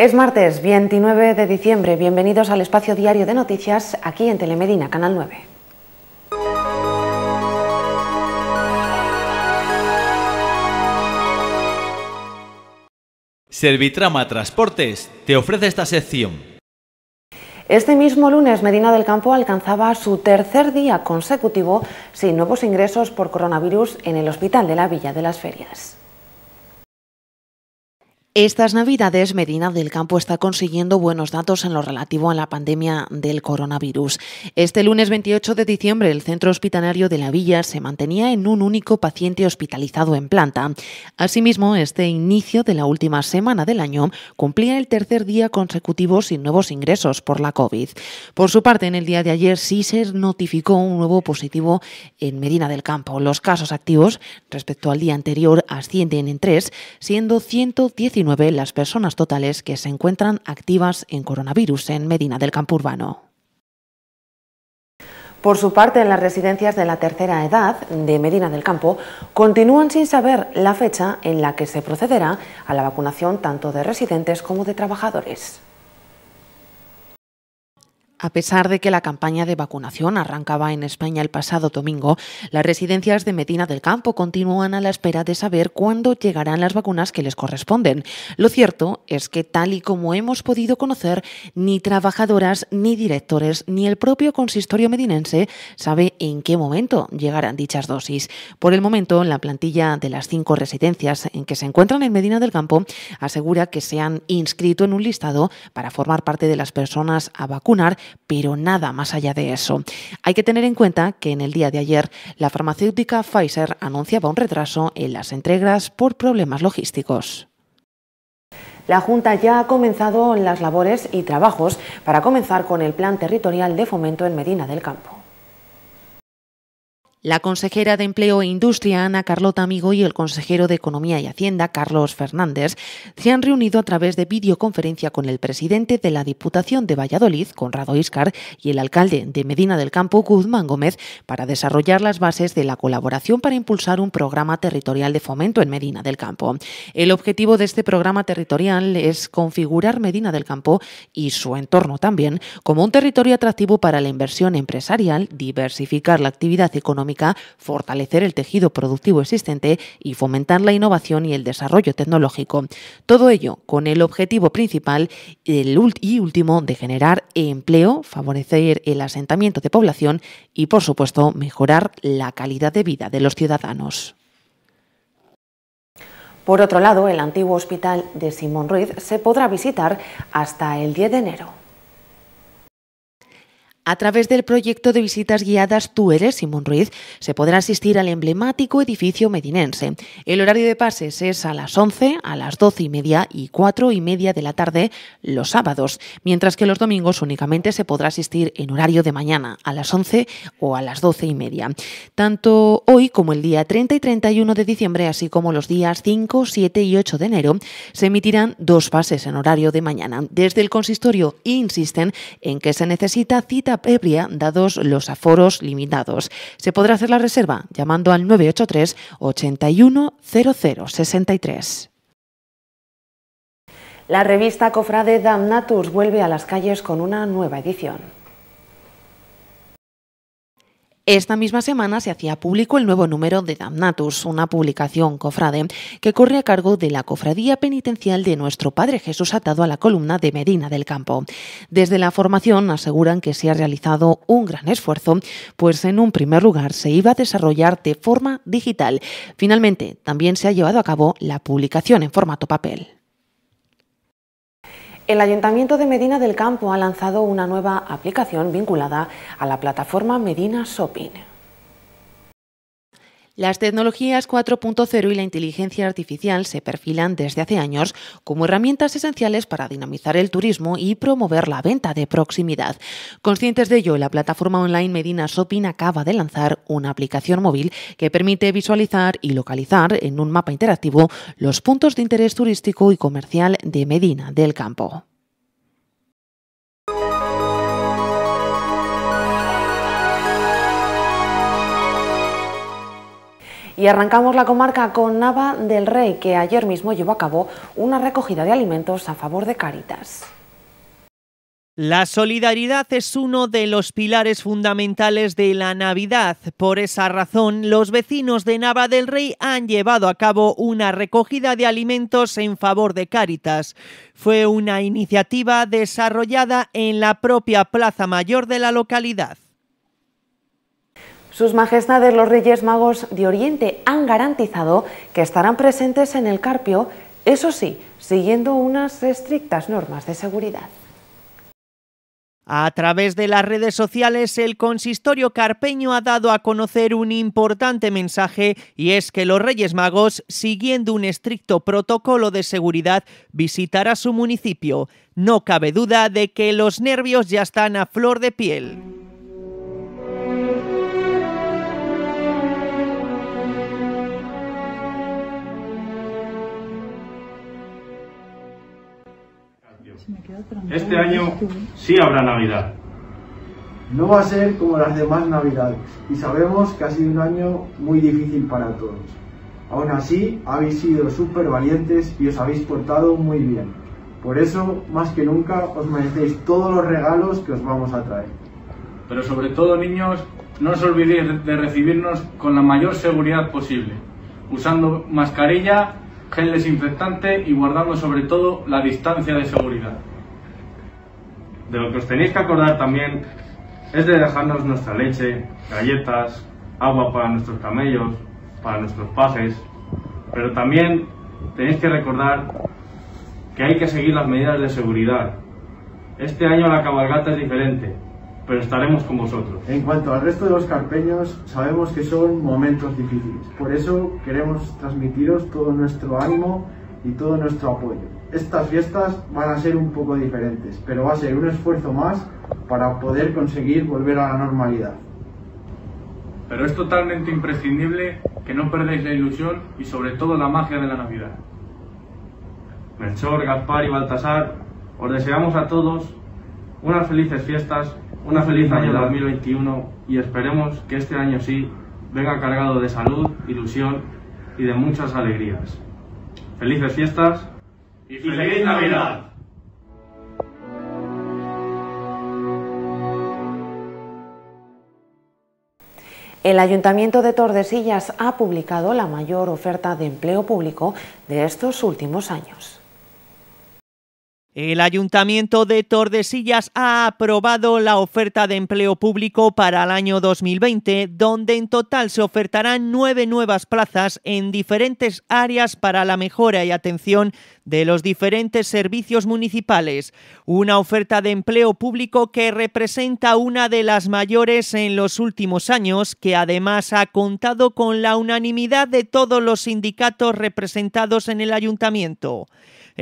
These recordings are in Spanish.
Es martes 29 de diciembre. Bienvenidos al espacio diario de noticias aquí en Telemedina, Canal 9. Servitrama Transportes te ofrece esta sección. Este mismo lunes, Medina del Campo alcanzaba su tercer día consecutivo sin nuevos ingresos por coronavirus en el Hospital de la Villa de las Ferias. Estas navidades, Medina del Campo está consiguiendo buenos datos en lo relativo a la pandemia del coronavirus. Este lunes 28 de diciembre, el centro hospitalario de la villa se mantenía en un único paciente hospitalizado en planta. Asimismo, este inicio de la última semana del año cumplía el tercer día consecutivo sin nuevos ingresos por la COVID. Por su parte, en el día de ayer sí se notificó un nuevo positivo en Medina del Campo. Los casos activos respecto al día anterior ascienden en tres, siendo 119 las personas totales que se encuentran activas en coronavirus en Medina del Campo Urbano. Por su parte, en las residencias de la tercera edad de Medina del Campo continúan sin saber la fecha en la que se procederá a la vacunación tanto de residentes como de trabajadores. A pesar de que la campaña de vacunación arrancaba en España el pasado domingo, las residencias de Medina del Campo continúan a la espera de saber cuándo llegarán las vacunas que les corresponden. Lo cierto es que, tal y como hemos podido conocer, ni trabajadoras, ni directores, ni el propio consistorio medinense sabe en qué momento llegarán dichas dosis. Por el momento, la plantilla de las cinco residencias en que se encuentran en Medina del Campo asegura que se han inscrito en un listado para formar parte de las personas a vacunar pero nada más allá de eso. Hay que tener en cuenta que en el día de ayer la farmacéutica Pfizer anunciaba un retraso en las entregas por problemas logísticos. La Junta ya ha comenzado las labores y trabajos para comenzar con el plan territorial de fomento en Medina del Campo. La consejera de Empleo e Industria, Ana Carlota Amigo, y el consejero de Economía y Hacienda, Carlos Fernández, se han reunido a través de videoconferencia con el presidente de la Diputación de Valladolid, Conrado Iscar, y el alcalde de Medina del Campo, Guzmán Gómez, para desarrollar las bases de la colaboración para impulsar un programa territorial de fomento en Medina del Campo. El objetivo de este programa territorial es configurar Medina del Campo y su entorno también como un territorio atractivo para la inversión empresarial, diversificar la actividad económica fortalecer el tejido productivo existente y fomentar la innovación y el desarrollo tecnológico. Todo ello con el objetivo principal y último de generar empleo, favorecer el asentamiento de población y, por supuesto, mejorar la calidad de vida de los ciudadanos. Por otro lado, el antiguo hospital de Simón Ruiz se podrá visitar hasta el 10 de enero. A través del proyecto de visitas guiadas Tú eres Simón Ruiz se podrá asistir al emblemático edificio medinense. El horario de pases es a las 11, a las 12 y media y 4 y media de la tarde los sábados, mientras que los domingos únicamente se podrá asistir en horario de mañana a las 11 o a las 12 y media. Tanto hoy como el día 30 y 31 de diciembre, así como los días 5, 7 y 8 de enero, se emitirán dos pases en horario de mañana. Desde el consistorio insisten en que se necesita cita cita dados los aforos limitados. Se podrá hacer la reserva llamando al 983 810063. La revista Cofrade Damnatus vuelve a las calles con una nueva edición. Esta misma semana se hacía público el nuevo número de Damnatus, una publicación cofrade que corre a cargo de la cofradía penitencial de nuestro Padre Jesús atado a la columna de Medina del Campo. Desde la formación aseguran que se ha realizado un gran esfuerzo, pues en un primer lugar se iba a desarrollar de forma digital. Finalmente, también se ha llevado a cabo la publicación en formato papel. El Ayuntamiento de Medina del Campo ha lanzado una nueva aplicación vinculada a la plataforma Medina Shopping. Las tecnologías 4.0 y la inteligencia artificial se perfilan desde hace años como herramientas esenciales para dinamizar el turismo y promover la venta de proximidad. Conscientes de ello, la plataforma online Medina Shopping acaba de lanzar una aplicación móvil que permite visualizar y localizar en un mapa interactivo los puntos de interés turístico y comercial de Medina del Campo. Y arrancamos la comarca con Nava del Rey, que ayer mismo llevó a cabo una recogida de alimentos a favor de Caritas. La solidaridad es uno de los pilares fundamentales de la Navidad. Por esa razón, los vecinos de Nava del Rey han llevado a cabo una recogida de alimentos en favor de Cáritas. Fue una iniciativa desarrollada en la propia Plaza Mayor de la localidad. Sus Majestades los Reyes Magos de Oriente han garantizado que estarán presentes en el Carpio, eso sí, siguiendo unas estrictas normas de seguridad. A través de las redes sociales, el consistorio carpeño ha dado a conocer un importante mensaje y es que los Reyes Magos, siguiendo un estricto protocolo de seguridad, visitará su municipio. No cabe duda de que los nervios ya están a flor de piel. Este año sí habrá Navidad. No va a ser como las demás Navidades y sabemos que ha sido un año muy difícil para todos. Aún así, habéis sido súper valientes y os habéis portado muy bien. Por eso, más que nunca, os merecéis todos los regalos que os vamos a traer. Pero sobre todo, niños, no os olvidéis de recibirnos con la mayor seguridad posible, usando mascarilla, gel desinfectante y guardando sobre todo la distancia de seguridad. De lo que os tenéis que acordar también es de dejarnos nuestra leche, galletas, agua para nuestros camellos, para nuestros pajes, pero también tenéis que recordar que hay que seguir las medidas de seguridad. Este año la cabalgata es diferente, pero estaremos con vosotros. En cuanto al resto de los carpeños, sabemos que son momentos difíciles, por eso queremos transmitiros todo nuestro ánimo y todo nuestro apoyo estas fiestas van a ser un poco diferentes, pero va a ser un esfuerzo más para poder conseguir volver a la normalidad. Pero es totalmente imprescindible que no perdáis la ilusión y sobre todo la magia de la Navidad. Melchor, Gaspar y Baltasar, os deseamos a todos unas felices fiestas, una feliz año 2021 y esperemos que este año sí venga cargado de salud, ilusión y de muchas alegrías. Felices fiestas y feliz Navidad. El Ayuntamiento de Tordesillas ha publicado la mayor oferta de empleo público de estos últimos años. El Ayuntamiento de Tordesillas ha aprobado la oferta de empleo público para el año 2020, donde en total se ofertarán nueve nuevas plazas en diferentes áreas para la mejora y atención de los diferentes servicios municipales. Una oferta de empleo público que representa una de las mayores en los últimos años, que además ha contado con la unanimidad de todos los sindicatos representados en el Ayuntamiento.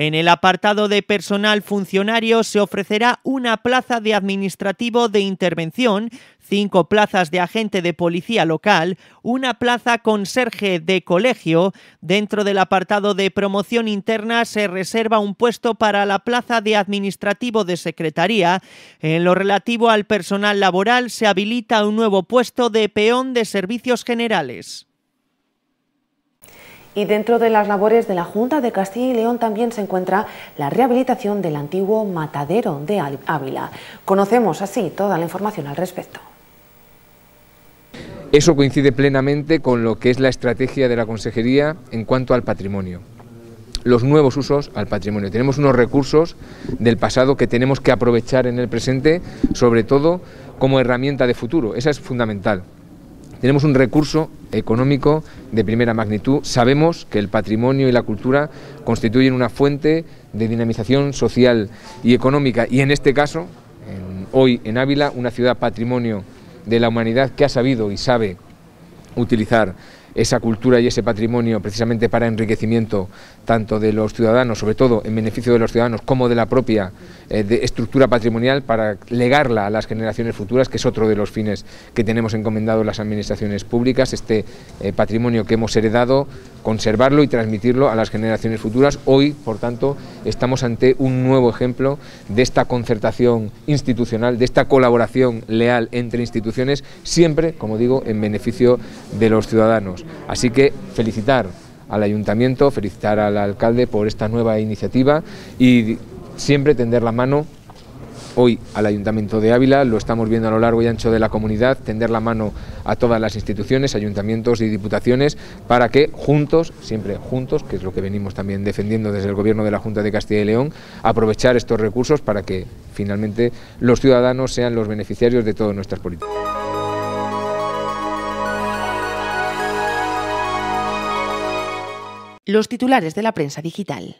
En el apartado de personal funcionario se ofrecerá una plaza de administrativo de intervención, cinco plazas de agente de policía local, una plaza conserje de colegio. Dentro del apartado de promoción interna se reserva un puesto para la plaza de administrativo de secretaría. En lo relativo al personal laboral se habilita un nuevo puesto de peón de servicios generales. Y dentro de las labores de la Junta de Castilla y León también se encuentra la rehabilitación del antiguo matadero de Ávila. Conocemos así toda la información al respecto. Eso coincide plenamente con lo que es la estrategia de la Consejería en cuanto al patrimonio los nuevos usos al patrimonio. Tenemos unos recursos del pasado que tenemos que aprovechar en el presente, sobre todo como herramienta de futuro. Esa es fundamental. Tenemos un recurso económico de primera magnitud. Sabemos que el patrimonio y la cultura constituyen una fuente de dinamización social y económica y en este caso, hoy en Ávila, una ciudad patrimonio de la humanidad que ha sabido y sabe utilizar esa cultura y ese patrimonio precisamente para enriquecimiento tanto de los ciudadanos, sobre todo en beneficio de los ciudadanos, como de la propia eh, de estructura patrimonial para legarla a las generaciones futuras, que es otro de los fines que tenemos encomendado las administraciones públicas, este eh, patrimonio que hemos heredado, conservarlo y transmitirlo a las generaciones futuras. Hoy, por tanto, estamos ante un nuevo ejemplo de esta concertación institucional, de esta colaboración leal entre instituciones, siempre, como digo, en beneficio de los ciudadanos. Así que felicitar al ayuntamiento, felicitar al alcalde por esta nueva iniciativa y siempre tender la mano hoy al Ayuntamiento de Ávila, lo estamos viendo a lo largo y ancho de la comunidad, tender la mano a todas las instituciones, ayuntamientos y diputaciones, para que juntos, siempre juntos, que es lo que venimos también defendiendo desde el Gobierno de la Junta de Castilla y León, aprovechar estos recursos para que finalmente los ciudadanos sean los beneficiarios de todas nuestras políticas. Los titulares de la prensa digital.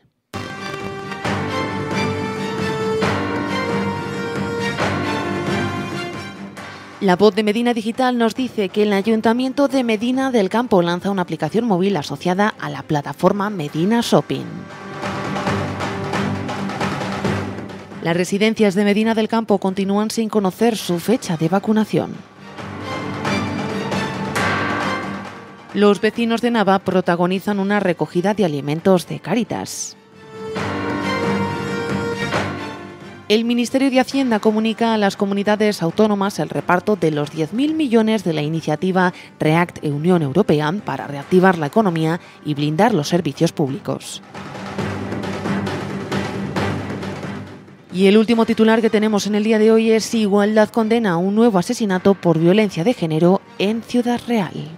La voz de Medina Digital nos dice que el Ayuntamiento de Medina del Campo lanza una aplicación móvil asociada a la plataforma Medina Shopping. Las residencias de Medina del Campo continúan sin conocer su fecha de vacunación. Los vecinos de Nava protagonizan una recogida de alimentos de Caritas. El Ministerio de Hacienda comunica a las comunidades autónomas el reparto de los 10.000 millones de la iniciativa REACT Unión Europea para reactivar la economía y blindar los servicios públicos. Y el último titular que tenemos en el día de hoy es Igualdad condena un nuevo asesinato por violencia de género en Ciudad Real.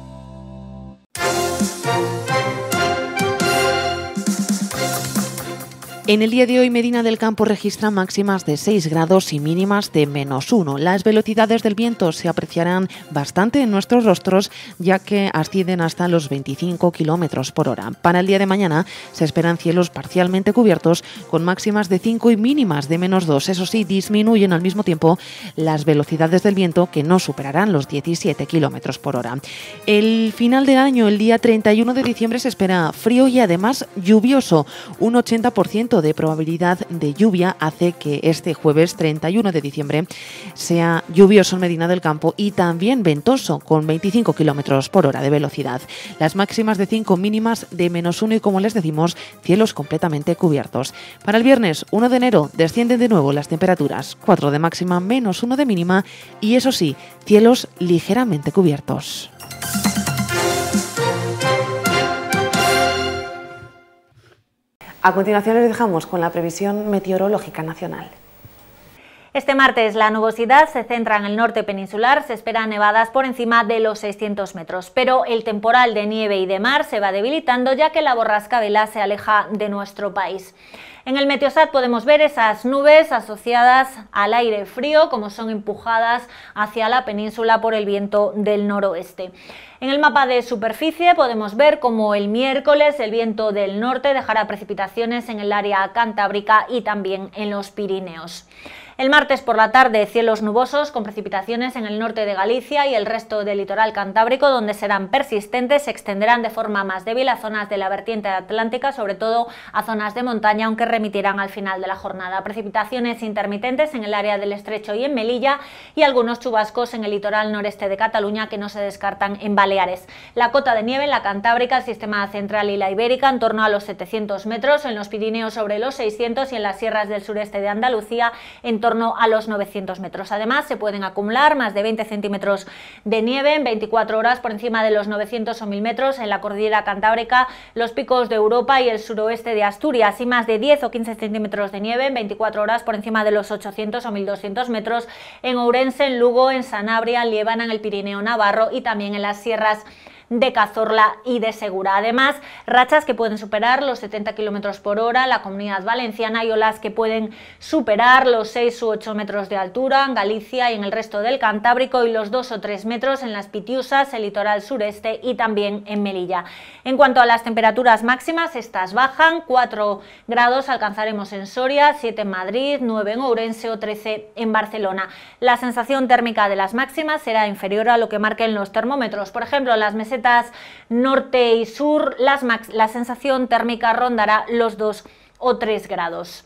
En el día de hoy, Medina del Campo registra máximas de 6 grados y mínimas de menos 1. Las velocidades del viento se apreciarán bastante en nuestros rostros, ya que ascienden hasta los 25 kilómetros por hora. Para el día de mañana, se esperan cielos parcialmente cubiertos, con máximas de 5 y mínimas de menos 2. Eso sí, disminuyen al mismo tiempo las velocidades del viento, que no superarán los 17 kilómetros por hora. El final del año, el día 31 de diciembre, se espera frío y además lluvioso, un 80% de probabilidad de lluvia hace que este jueves 31 de diciembre sea lluvioso en Medina del Campo y también ventoso con 25 kilómetros por hora de velocidad. Las máximas de 5 mínimas de menos 1 y como les decimos, cielos completamente cubiertos. Para el viernes 1 de enero descienden de nuevo las temperaturas, 4 de máxima menos 1 de mínima y eso sí, cielos ligeramente cubiertos. A continuación les dejamos con la previsión meteorológica nacional. Este martes la nubosidad se centra en el norte peninsular, se esperan nevadas por encima de los 600 metros, pero el temporal de nieve y de mar se va debilitando ya que la borrasca Vela se aleja de nuestro país. En el Meteosat podemos ver esas nubes asociadas al aire frío como son empujadas hacia la península por el viento del noroeste. En el mapa de superficie podemos ver como el miércoles el viento del norte dejará precipitaciones en el área cantábrica y también en los Pirineos. El martes por la tarde, cielos nubosos con precipitaciones en el norte de Galicia y el resto del litoral cantábrico, donde serán persistentes, se extenderán de forma más débil a zonas de la vertiente atlántica, sobre todo a zonas de montaña, aunque remitirán al final de la jornada. Precipitaciones intermitentes en el área del estrecho y en Melilla y algunos chubascos en el litoral noreste de Cataluña que no se descartan en Baleares. La cota de nieve en la Cantábrica, el sistema central y la ibérica en torno a los 700 metros, en los Pirineos sobre los 600 y en las sierras del sureste de Andalucía en torno a los 900 metros. Además, se pueden acumular más de 20 centímetros de nieve en 24 horas por encima de los 900 o 1000 metros en la cordillera cantábrica, los picos de Europa y el suroeste de Asturias y más de 10 o 15 centímetros de nieve en 24 horas por encima de los 800 o 1200 metros en Ourense, en Lugo, en Sanabria, en en el Pirineo Navarro y también en las sierras de Cazorla y de Segura. Además, rachas que pueden superar los 70 km por hora, la comunidad valenciana y olas que pueden superar los 6 u 8 metros de altura en Galicia y en el resto del Cantábrico y los 2 o 3 metros en las Pitiusas, el litoral sureste y también en Melilla. En cuanto a las temperaturas máximas, estas bajan, 4 grados alcanzaremos en Soria, 7 en Madrid, 9 en Ourense o 13 en Barcelona. La sensación térmica de las máximas será inferior a lo que marquen los termómetros. Por ejemplo, las mesetas norte y sur, la sensación térmica rondará los 2 o 3 grados.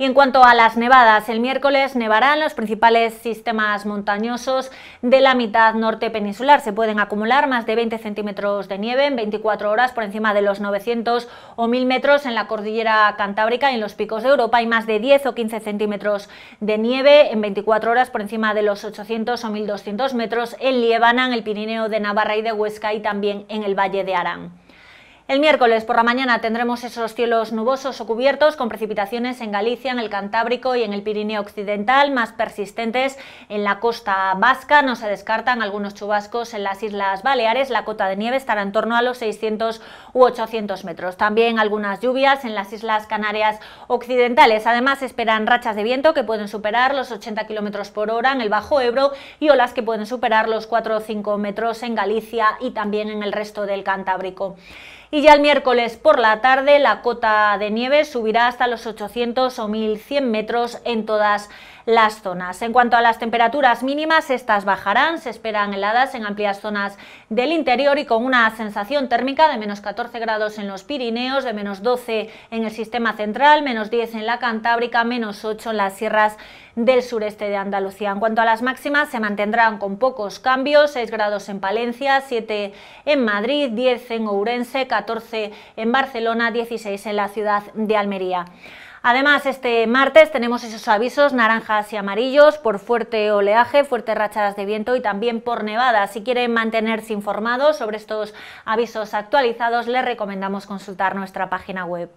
Y en cuanto a las nevadas, el miércoles nevarán los principales sistemas montañosos de la mitad norte peninsular. Se pueden acumular más de 20 centímetros de nieve en 24 horas por encima de los 900 o 1000 metros en la cordillera cantábrica y en los picos de Europa. Hay más de 10 o 15 centímetros de nieve en 24 horas por encima de los 800 o 1200 metros en Liebana, en el Pirineo de Navarra y de Huesca y también en el Valle de Arán. El miércoles por la mañana tendremos esos cielos nubosos o cubiertos con precipitaciones en Galicia, en el Cantábrico y en el Pirineo Occidental, más persistentes en la costa vasca. No se descartan algunos chubascos en las Islas Baleares. La cota de nieve estará en torno a los 600 u 800 metros. También algunas lluvias en las Islas Canarias Occidentales. Además, esperan rachas de viento que pueden superar los 80 km por hora en el Bajo Ebro y olas que pueden superar los 4 o 5 metros en Galicia y también en el resto del Cantábrico y ya el miércoles por la tarde la cota de nieve subirá hasta los 800 o 1100 metros en todas las zonas. En cuanto a las temperaturas mínimas, estas bajarán, se esperan heladas en amplias zonas del interior y con una sensación térmica de menos 14 grados en los Pirineos, de menos 12 en el sistema central, menos 10 en la Cantábrica, menos 8 en las sierras del sureste de Andalucía. En cuanto a las máximas, se mantendrán con pocos cambios, 6 grados en Palencia, 7 en Madrid, 10 en Ourense, 14 en Barcelona, 16 en la ciudad de Almería. Además, este martes tenemos esos avisos naranjas y amarillos por fuerte oleaje, fuertes rachas de viento y también por nevada. Si quieren mantenerse informados sobre estos avisos actualizados, les recomendamos consultar nuestra página web.